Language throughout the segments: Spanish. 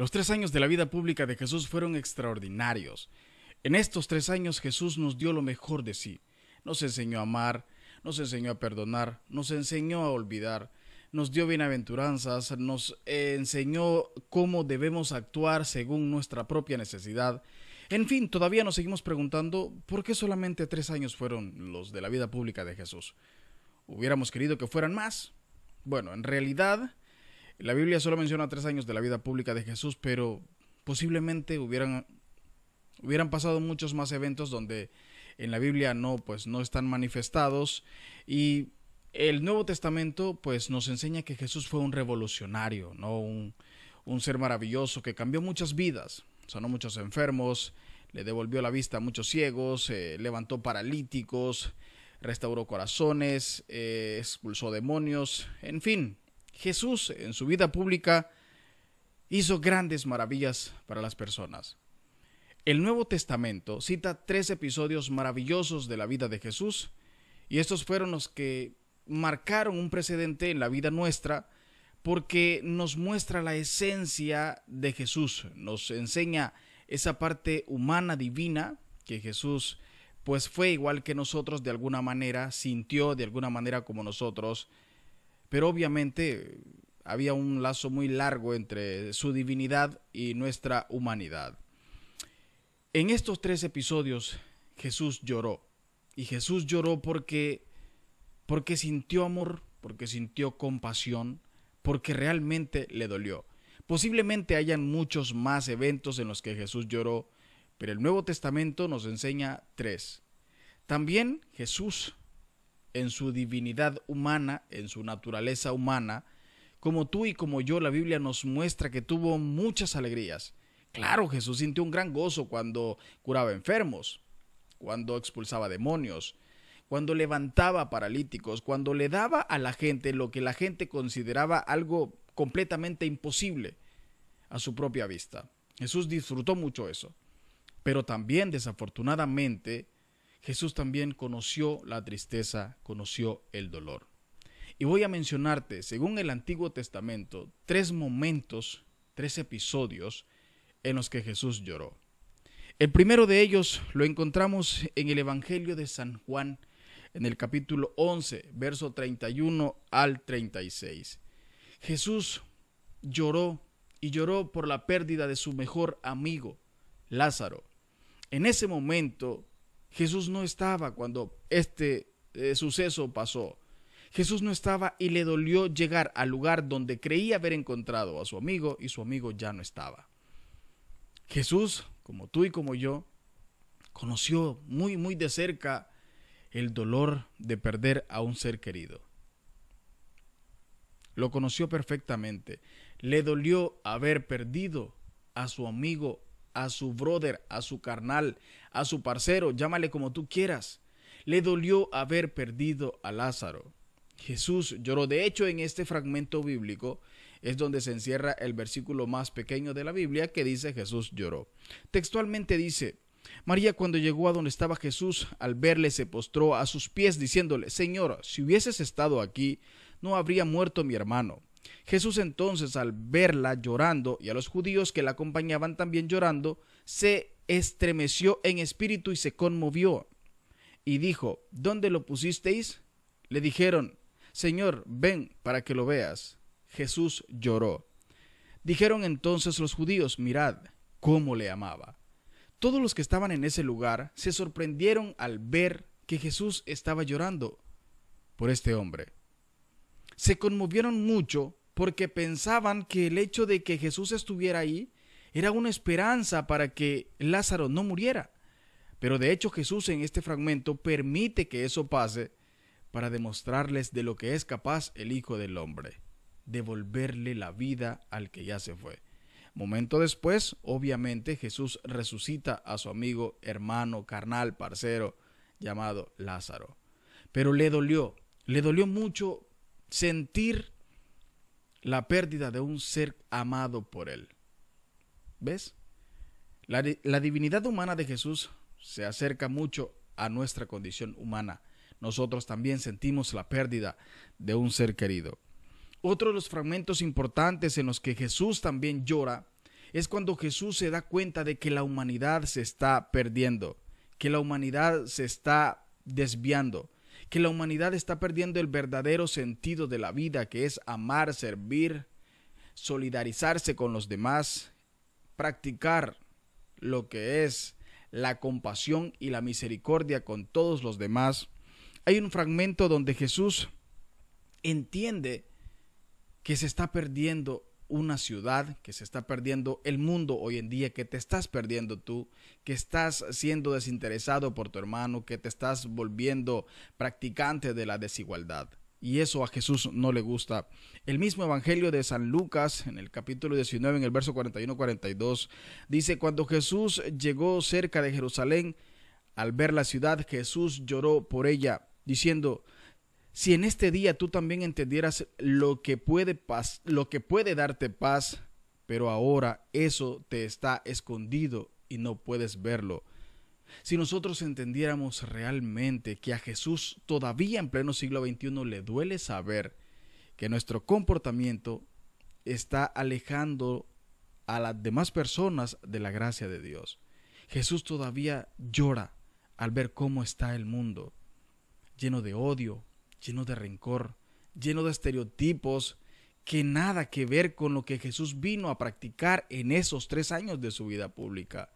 Los tres años de la vida pública de Jesús fueron extraordinarios. En estos tres años Jesús nos dio lo mejor de sí. Nos enseñó a amar, nos enseñó a perdonar, nos enseñó a olvidar, nos dio bienaventuranzas, nos enseñó cómo debemos actuar según nuestra propia necesidad. En fin, todavía nos seguimos preguntando por qué solamente tres años fueron los de la vida pública de Jesús. Hubiéramos querido que fueran más. Bueno, en realidad la Biblia solo menciona tres años de la vida pública de Jesús, pero posiblemente hubieran, hubieran pasado muchos más eventos donde en la Biblia no, pues no están manifestados. Y el Nuevo Testamento, pues nos enseña que Jesús fue un revolucionario, ¿no? Un, un ser maravilloso que cambió muchas vidas, sanó muchos enfermos, le devolvió la vista a muchos ciegos, eh, levantó paralíticos, restauró corazones, eh, expulsó demonios, en fin, Jesús en su vida pública hizo grandes maravillas para las personas. El Nuevo Testamento cita tres episodios maravillosos de la vida de Jesús y estos fueron los que marcaron un precedente en la vida nuestra porque nos muestra la esencia de Jesús, nos enseña esa parte humana divina que Jesús pues fue igual que nosotros de alguna manera, sintió de alguna manera como nosotros, pero obviamente eh, había un lazo muy largo entre su divinidad y nuestra humanidad. En estos tres episodios Jesús lloró y Jesús lloró porque porque sintió amor, porque sintió compasión, porque realmente le dolió. Posiblemente hayan muchos más eventos en los que Jesús lloró, pero el Nuevo Testamento nos enseña tres. También Jesús en su divinidad humana, en su naturaleza humana, como tú y como yo, la Biblia nos muestra que tuvo muchas alegrías. Claro, Jesús sintió un gran gozo cuando curaba enfermos, cuando expulsaba demonios, cuando levantaba paralíticos, cuando le daba a la gente lo que la gente consideraba algo completamente imposible a su propia vista. Jesús disfrutó mucho eso. Pero también, desafortunadamente, Jesús también conoció la tristeza, conoció el dolor. Y voy a mencionarte, según el Antiguo Testamento, tres momentos, tres episodios en los que Jesús lloró. El primero de ellos lo encontramos en el Evangelio de San Juan, en el capítulo 11, verso 31 al 36. Jesús lloró y lloró por la pérdida de su mejor amigo, Lázaro. En ese momento Jesús no estaba cuando este eh, suceso pasó. Jesús no estaba y le dolió llegar al lugar donde creía haber encontrado a su amigo y su amigo ya no estaba. Jesús, como tú y como yo, conoció muy, muy de cerca el dolor de perder a un ser querido. Lo conoció perfectamente. Le dolió haber perdido a su amigo a su brother, a su carnal, a su parcero, llámale como tú quieras. Le dolió haber perdido a Lázaro. Jesús lloró. De hecho, en este fragmento bíblico es donde se encierra el versículo más pequeño de la Biblia que dice Jesús lloró. Textualmente dice, María cuando llegó a donde estaba Jesús, al verle se postró a sus pies diciéndole, Señor, si hubieses estado aquí, no habría muerto mi hermano. Jesús entonces, al verla llorando y a los judíos que la acompañaban también llorando, se estremeció en espíritu y se conmovió. Y dijo, ¿Dónde lo pusisteis? Le dijeron, Señor, ven para que lo veas. Jesús lloró. Dijeron entonces los judíos, mirad cómo le amaba. Todos los que estaban en ese lugar se sorprendieron al ver que Jesús estaba llorando por este hombre se conmovieron mucho porque pensaban que el hecho de que Jesús estuviera ahí era una esperanza para que Lázaro no muriera. Pero de hecho Jesús en este fragmento permite que eso pase para demostrarles de lo que es capaz el Hijo del Hombre, devolverle la vida al que ya se fue. Momento después, obviamente, Jesús resucita a su amigo, hermano, carnal, parcero, llamado Lázaro. Pero le dolió, le dolió mucho sentir la pérdida de un ser amado por él. ¿Ves? La, divinidad humana de Jesús se acerca mucho a nuestra condición humana. Nosotros también sentimos la pérdida de un ser querido. Otro de los fragmentos importantes en los que Jesús también llora es cuando Jesús se da cuenta de que la humanidad se está perdiendo, que la humanidad se está desviando, que la humanidad está perdiendo el verdadero sentido de la vida, que es amar, servir, solidarizarse con los demás, practicar lo que es la compasión y la misericordia con todos los demás. Hay un fragmento donde Jesús entiende que se está perdiendo una ciudad que se está perdiendo el mundo hoy en día, que te estás perdiendo tú, que estás siendo desinteresado por tu hermano, que te estás volviendo practicante de la desigualdad. Y eso a Jesús no le gusta. El mismo Evangelio de San Lucas, en el capítulo 19, en el verso 41-42, dice, cuando Jesús llegó cerca de Jerusalén, al ver la ciudad, Jesús lloró por ella, diciendo, si en este día tú también entendieras lo que puede lo que puede darte paz, pero ahora eso te está escondido y no puedes verlo. Si nosotros entendiéramos realmente que a Jesús todavía en pleno siglo XXI le duele saber que nuestro comportamiento está alejando a las demás personas de la gracia de Dios. Jesús todavía llora al ver cómo está el mundo, lleno de odio, lleno de rencor, lleno de estereotipos que nada que ver con lo que Jesús vino a practicar en esos tres años de su vida pública.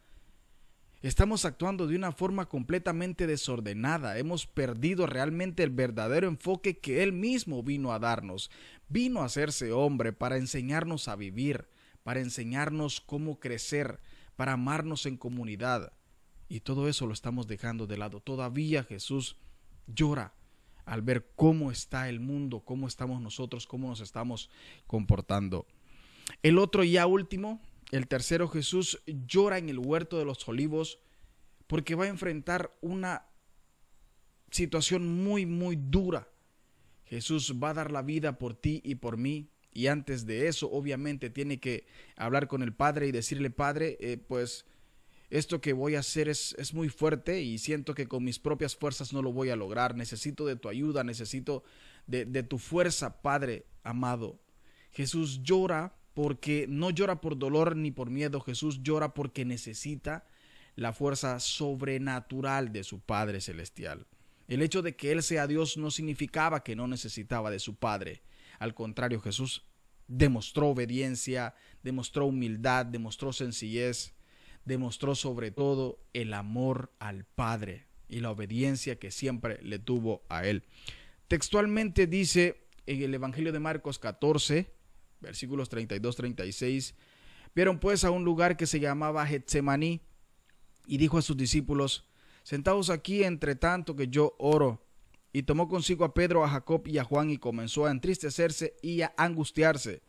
Estamos actuando de una forma completamente desordenada, hemos perdido realmente el verdadero enfoque que Él mismo vino a darnos, vino a hacerse hombre para enseñarnos a vivir, para enseñarnos cómo crecer, para amarnos en comunidad. Y todo eso lo estamos dejando de lado. Todavía Jesús llora al ver cómo está el mundo, cómo estamos nosotros, cómo nos estamos comportando. El otro y ya último, el tercero Jesús llora en el huerto de los olivos porque va a enfrentar una situación muy, muy dura. Jesús va a dar la vida por ti y por mí. Y antes de eso, obviamente, tiene que hablar con el Padre y decirle, Padre, eh, pues esto que voy a hacer es, muy fuerte y siento que con mis propias fuerzas no lo voy a lograr. Necesito de tu ayuda, necesito de, de tu fuerza, Padre amado. Jesús llora porque no llora por dolor ni por miedo. Jesús llora porque necesita la fuerza sobrenatural de su Padre Celestial. El hecho de que Él sea Dios no significaba que no necesitaba de su Padre. Al contrario, Jesús demostró obediencia, demostró humildad, demostró sencillez demostró sobre todo el amor al Padre y la obediencia que siempre le tuvo a él. Textualmente dice en el Evangelio de Marcos 14, versículos 32-36, vieron pues a un lugar que se llamaba Getsemaní y dijo a sus discípulos, sentaos aquí entre tanto que yo oro. Y tomó consigo a Pedro, a Jacob y a Juan y comenzó a entristecerse y a angustiarse.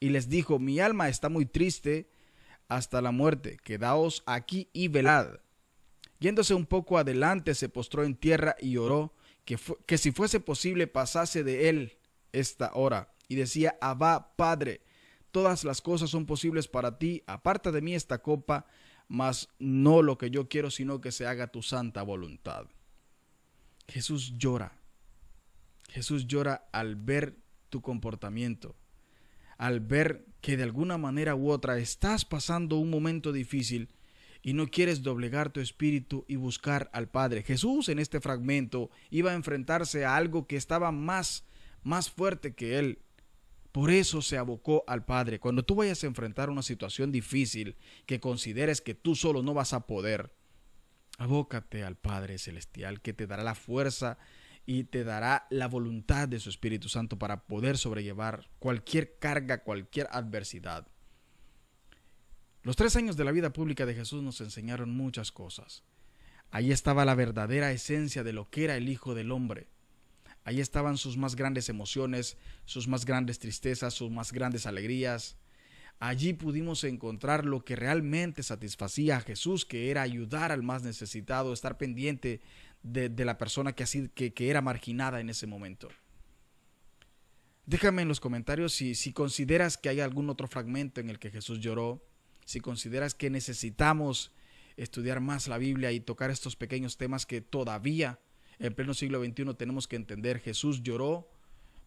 Y les dijo, mi alma está muy triste hasta la muerte, quedaos aquí y velad. Yéndose un poco adelante, se postró en tierra y oró, que, que si fuese posible pasase de él esta hora. Y decía, Abba, Padre, todas las cosas son posibles para ti, aparta de mí esta copa, mas no lo que yo quiero, sino que se haga tu santa voluntad. Jesús llora. Jesús llora al ver tu comportamiento al ver que de alguna manera u otra estás pasando un momento difícil y no quieres doblegar tu espíritu y buscar al Padre. Jesús en este fragmento iba a enfrentarse a algo que estaba más, más fuerte que él. Por eso se abocó al Padre. Cuando tú vayas a enfrentar una situación difícil que consideres que tú solo no vas a poder, abócate al Padre Celestial que te dará la fuerza y te dará la voluntad de su Espíritu Santo para poder sobrellevar cualquier carga, cualquier adversidad. Los tres años de la vida pública de Jesús nos enseñaron muchas cosas. Allí estaba la verdadera esencia de lo que era el Hijo del Hombre. Allí estaban sus más grandes emociones, sus más grandes tristezas, sus más grandes alegrías. Allí pudimos encontrar lo que realmente satisfacía a Jesús, que era ayudar al más necesitado, estar pendiente de, la persona que, así, que, era marginada en ese momento. Déjame en los comentarios si, si consideras que hay algún otro fragmento en el que Jesús lloró, si consideras que necesitamos estudiar más la Biblia y tocar estos pequeños temas que todavía en pleno siglo XXI tenemos que entender. Jesús lloró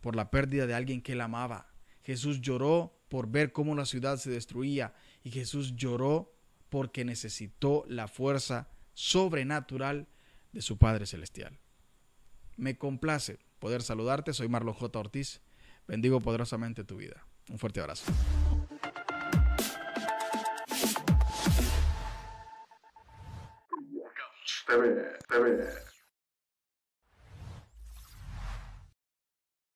por la pérdida de alguien que él amaba. Jesús lloró por ver cómo la ciudad se destruía. Y Jesús lloró porque necesitó la fuerza sobrenatural de su Padre Celestial. Me complace poder saludarte, soy Marlon J. Ortiz, bendigo poderosamente tu vida. Un fuerte abrazo.